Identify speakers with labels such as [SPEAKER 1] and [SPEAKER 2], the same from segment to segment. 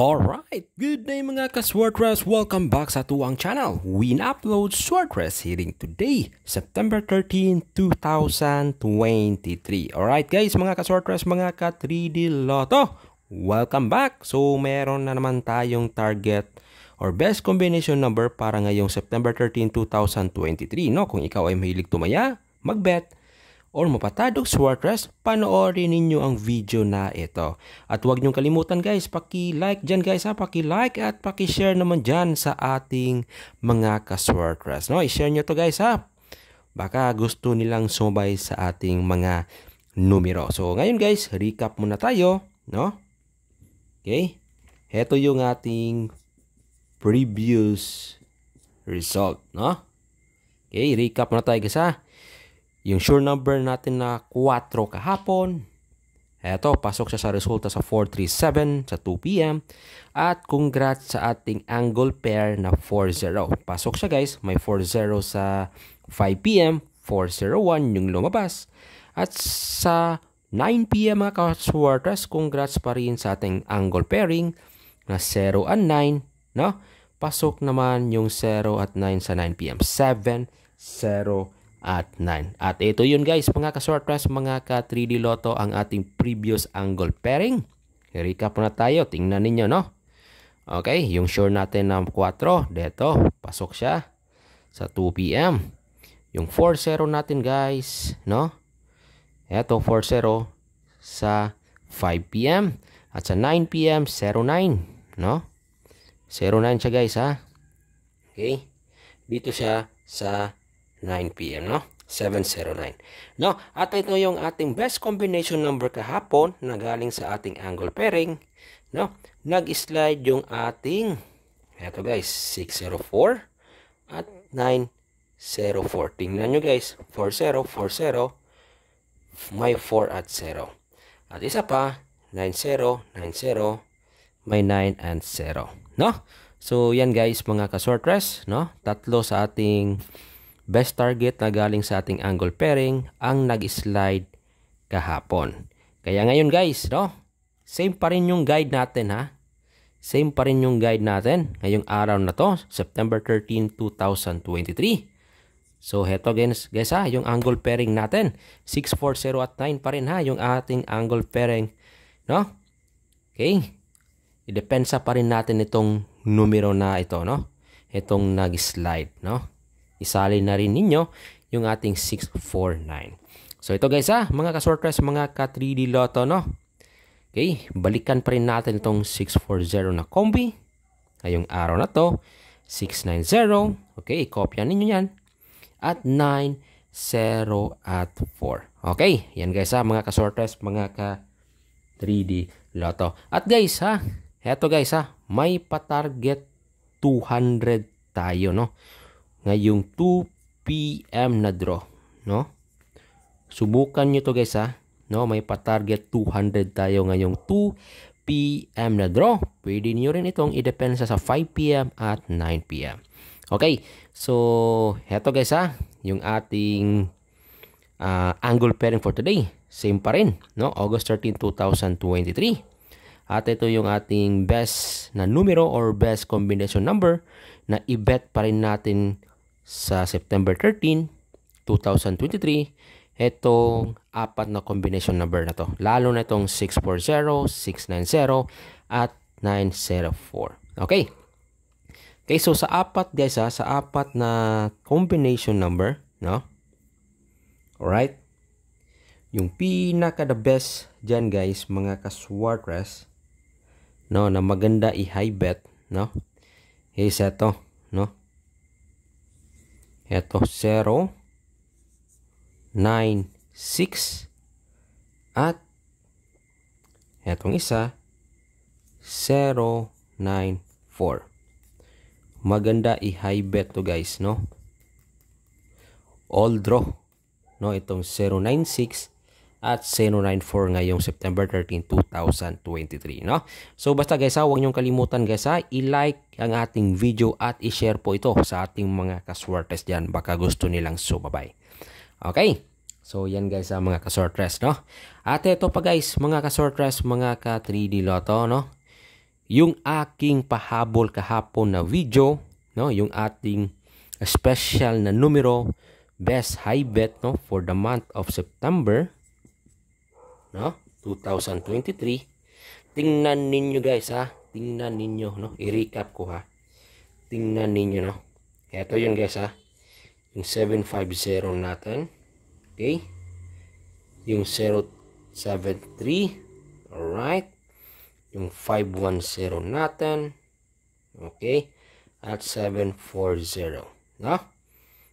[SPEAKER 1] Alright, good day mga ka-Swordress! Welcome back sa tuwang channel! We upload Swordress hearing today, September 13, 2023. Alright guys, mga ka-Swordress, mga ka-3D Lotto, welcome back! So, meron na naman tayong target or best combination number para ngayong September 13, 2023. No? Kung ikaw ay mahilig tumaya, magbet, or mapatadog Swartras, panoorin ninyo ang video na ito. At huwag niyong kalimutan guys, paki-like dyan guys ha, paki-like at paki-share naman dyan sa ating mga ka-Swartras. No? I-share nyo to guys ha. Baka gusto nilang sumabay sa ating mga numero. So ngayon guys, recap muna tayo. No? Okay? heto yung ating previous result. No? Okay, recap muna tayo guys ha. Yung sure number natin na 4 kahapon, eto, pasok siya sa resulta sa 437 sa 2 p.m. At congrats sa ating angle pair na 40. Pasok siya guys, may 40 sa 5 p.m., 401 yung lumabas. At sa 9 p.m. mga ka congrats pa rin sa ating angle pairing na 0 and 9, no? Pasok naman yung 0 at 9 sa 9 p.m. 7, 0, at 9. At ito yun guys, mga ka-short price, mga ka-3D loto ang ating previous angle pairing. Recap na tayo, tingnan ninyo no. Okay, yung sure natin ng 4, Dito. pasok siya sa 2pm. Yung 4-0 natin guys, no. Ito 4-0 sa 5pm. At sa 9pm, 09, no. 09 siya guys ha. Okay, dito siya sa 9 p.m. no? 709. No? At ito yung ating best combination number kahapon na galing sa ating angle pairing. No? Nag-slide yung ating, eto guys, 604 at 904. Tingnan nyo guys, 4040 40, may 4 at 0. At isa pa, 9090 90, may 9 and 0. No? So, yan guys, mga kasortres, no? Tatlo sa ating best target na galing sa ating angle pairing ang nag-slide kahapon. Kaya ngayon guys, no? Same pa rin yung guide natin ha. Same pa rin yung guide natin ngayong araw na to, September 13, 2023. So heto guys, guys ha, yung angle pairing natin, 640 at 9 pa rin ha, yung ating angle pairing, no? Okay? Idepensa pa rin natin itong numero na ito, no? Itong nag-slide, no? isali na rin ninyo yung ating 649. So ito guys ha, ah, mga kasortres, mga ka-3D Lotto no. Okay, balikan pa rin natin itong 640 na combi. Ngayong araw na to, 690. Okay, i-copya ninyo yan. At 90 at 4. Okay, yan guys ha, ah, mga kasortres, mga ka-3D Lotto. At guys ha, ah, eto guys ha, may pa-target 200 tayo no ngayong 2 p.m. na draw, no? Subukan niyo to guys ha, no? May pa-target 200 tayo ngayong 2 p.m. na draw. Pwede niyo rin itong idepensa sa 5 p.m. at 9 p.m. Okay, so heto guys ha, yung ating uh, angle pairing for today. Same pa rin, no? August 13, 2023. At ito yung ating best na numero or best combination number na i-bet pa rin natin sa September 13, 2023, itong apat na combination number na to. Lalo na itong 640, 690, at 904. Okay. Okay, so sa apat guys ha, sa apat na combination number, no? All right? Yung pinaka the best dyan guys, mga kaswartres, no, na maganda i-high bet, no? Is ito, no? Ito 0, 9, 6. At etong isa 0, 9, 4. Maganda i-high bet to guys, no? All draw. No, itong 096 at Xeno 94 ngayong September 13, 2023. No? So basta guys ha, huwag niyong kalimutan guys ha, i-like ang ating video at i-share po ito sa ating mga kaswertes dyan. Baka gusto nilang sumabay. Okay? So yan guys ha, mga kasortres no. At ito pa guys mga kasortres, mga ka 3D Lotto no. Yung aking pahabol kahapon na video no, yung ating special na numero best high bet no for the month of September no? 2023. Tingnan ninyo guys ha. Tingnan ninyo no. I-recap ko ha. Tingnan ninyo no. eto yun guys ha. Yung 750 natin. Okay. Yung 073. all right Yung 510 natin. Okay. At 740. No?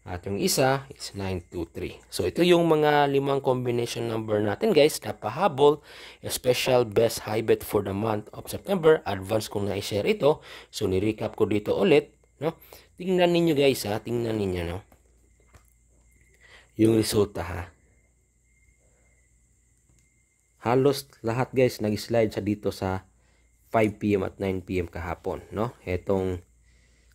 [SPEAKER 1] At yung isa is 923. So ito yung mga limang combination number natin guys. Napahabol, special best high bet for the month of September. Advance kong na-share ito. So ni-recap ko dito ulit. No? Tingnan ninyo guys ha. Tingnan ninyo no. Yung resulta ha. Halos lahat guys nag-slide sa dito sa 5pm at 9pm kahapon. No? Itong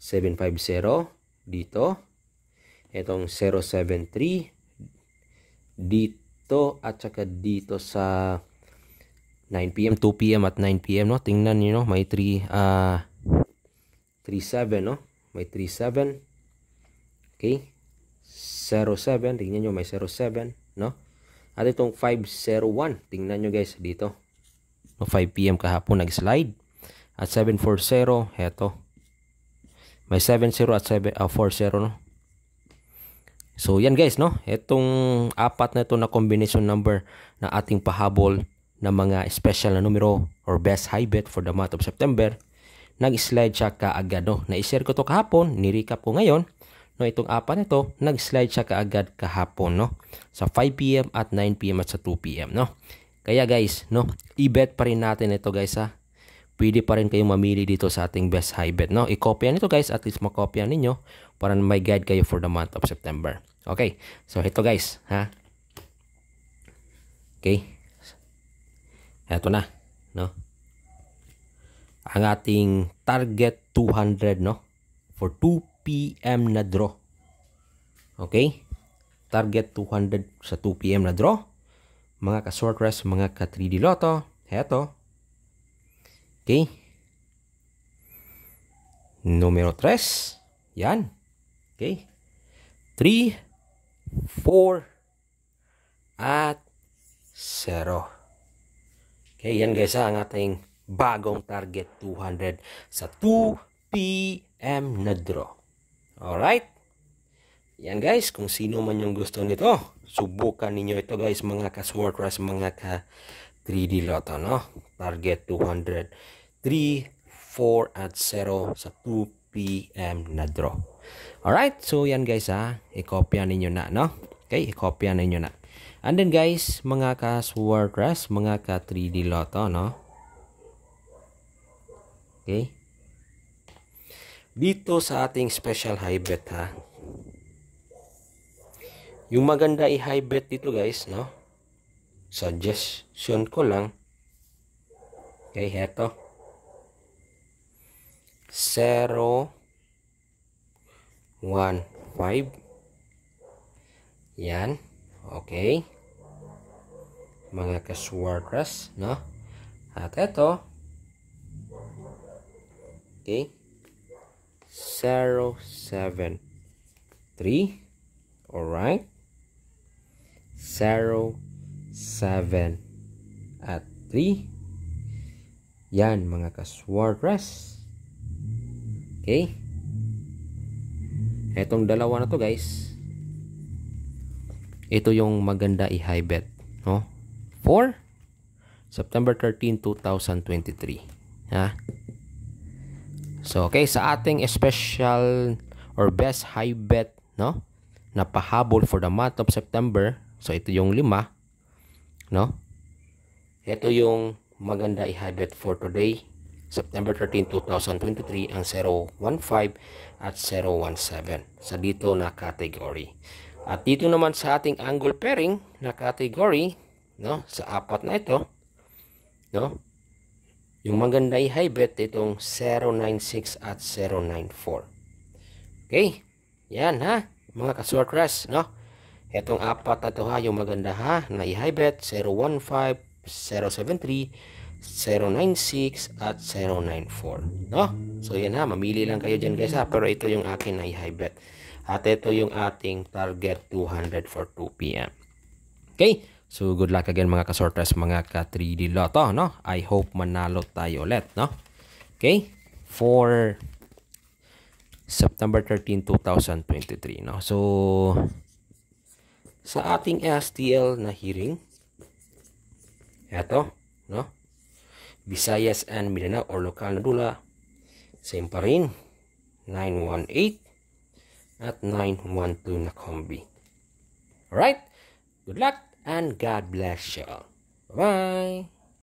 [SPEAKER 1] 750 dito itong 073 dito at saka dito sa 9pm, 2pm at 9pm no? tingnan niyo no? may 3 uh, 37 no? may 37 okay 07 tingnan niyo may 07 no? at itong 501 tingnan niyo guys dito no? 5pm kahapon nag slide at 740 heto may 70 at 7, ah, no So yan guys no, itong apat na ito na combination number na ating pahabol na mga special na numero or best high bet for the month of September, nag-slide siya kaagad no. Na-share ko to kahapon, ni-recap ko ngayon. No, itong apat na ito, nag-slide siya kaagad kahapon no. Sa 5 PM at 9 PM at sa 2 PM no. Kaya guys, no, i-bet pa rin natin ito guys ha pwede pa rin kayong mamili dito sa ating best high bet. No? I-copyan ito guys, at least makopyan ninyo para may guide kayo for the month of September. Okay, so ito guys, ha? Okay. Ito na, no? Ang ating target 200, no? For 2 p.m. na draw. Okay? Target 200 sa 2 p.m. na draw. Mga ka-short rest, mga ka 3D Lotto. Ito. Okay. Numero 3. Yan. Okay. 3, 4, at 0. Okay, yan guys ang ating bagong target 200 sa 2 p.m. na draw. Alright? Yan guys, kung sino man yung gusto nito, subukan ninyo ito guys mga ka-swarters, mga ka 3D lotto, no? Target 200. 3, 4 at 0 sa 2 p.m. na draw. Alright, so yan guys ha. I-copy ninyo na, no? Okay, i-copy ninyo na. And then guys, mga ka-swordress, mga ka-3D lotto, no? Okay? Dito sa ating special high bet ha. Yung maganda i-high bet dito guys, no? suggestion ko lang okay heto 0 1 5 yan okay mga kaswartras no at eto okay 0 7 3 alright 0 7 at 3 yan mga kaswordress okay etong dalawa na to guys ito yung maganda i-high bet no? 4 September 13, 2023 ha? so okay sa ating special or best high bet no? na pahabol for the month of September so ito yung 5 No? Ito yung maganda i-highlight for today. September 13, 2023 ang 015 at 017 sa dito na category. At dito naman sa ating angle pairing na category, no, sa apat na ito, no, yung maganda i-high itong 096 at 094. Okay? Yan ha, mga ka-short no? Itong apat na ha, yung maganda ha, na i-hybet 015, 073, 096, at 094. No? So yan ha, mamili lang kayo dyan guys ha, pero ito yung akin na i-hybet. At ito yung ating target 200 for 2pm. Okay? So good luck again mga kasorters, mga ka-3D Lotto, no? I hope manalo tayo ulit, no? Okay? For September 13, 2023, no? So sa ating STL na hearing. Ito, no? Visayas and Mindanao or local na dula. Same pa rin. 918 at 912 na kombi. Alright? Good luck and God bless you all. Bye!